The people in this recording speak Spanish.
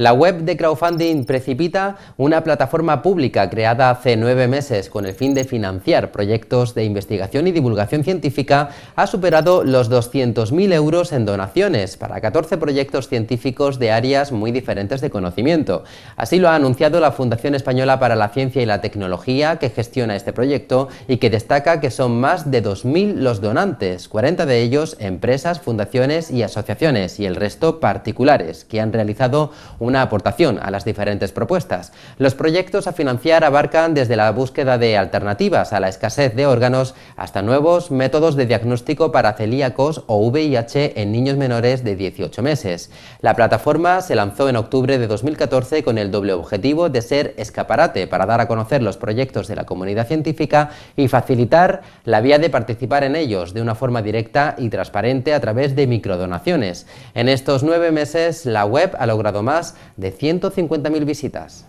La web de crowdfunding Precipita, una plataforma pública creada hace nueve meses con el fin de financiar proyectos de investigación y divulgación científica, ha superado los 200.000 euros en donaciones para 14 proyectos científicos de áreas muy diferentes de conocimiento. Así lo ha anunciado la Fundación Española para la Ciencia y la Tecnología, que gestiona este proyecto y que destaca que son más de 2.000 los donantes, 40 de ellos empresas, fundaciones y asociaciones, y el resto particulares, que han realizado una una aportación a las diferentes propuestas. Los proyectos a financiar abarcan desde la búsqueda de alternativas a la escasez de órganos hasta nuevos métodos de diagnóstico para celíacos o VIH en niños menores de 18 meses. La plataforma se lanzó en octubre de 2014 con el doble objetivo de ser escaparate para dar a conocer los proyectos de la comunidad científica y facilitar la vía de participar en ellos de una forma directa y transparente a través de microdonaciones. En estos nueve meses, la web ha logrado más de 150.000 visitas.